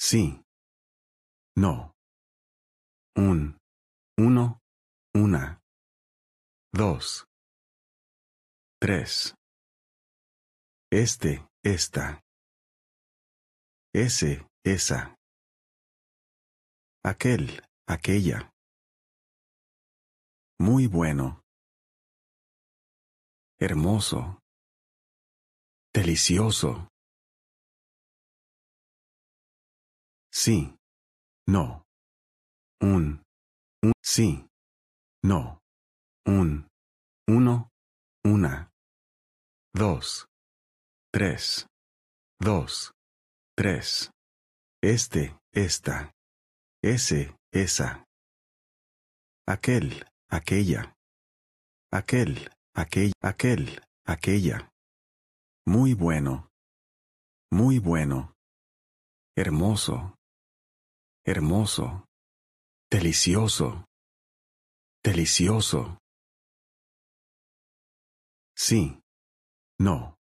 Sí. No. Un. Uno. Una. Dos. Tres. Este, esta. Ese, esa. Aquel, aquella. Muy bueno. Hermoso. Delicioso. sí, no. Un, un, sí, no. Un, uno, una. Dos, tres, dos, tres. Este, esta. Ese, esa. Aquel, aquella. Aquel, aquella, aquel, aquella. Muy bueno. Muy bueno. Hermoso, hermoso, delicioso, delicioso. no.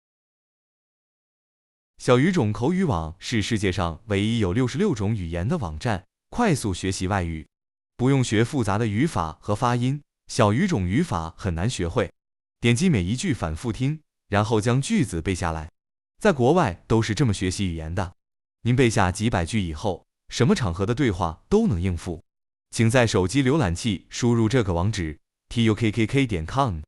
小语种口语网是世界上唯一有六十六种语言的网站，快速学习外语，不用学复杂的语法和发音。小语种语法很难学会，点击每一句反复听，然后将句子背下来，在国外都是这么学习语言的。您背下几百句以后。什么场合的对话都能应付，请在手机浏览器输入这个网址：tukkk 点 com。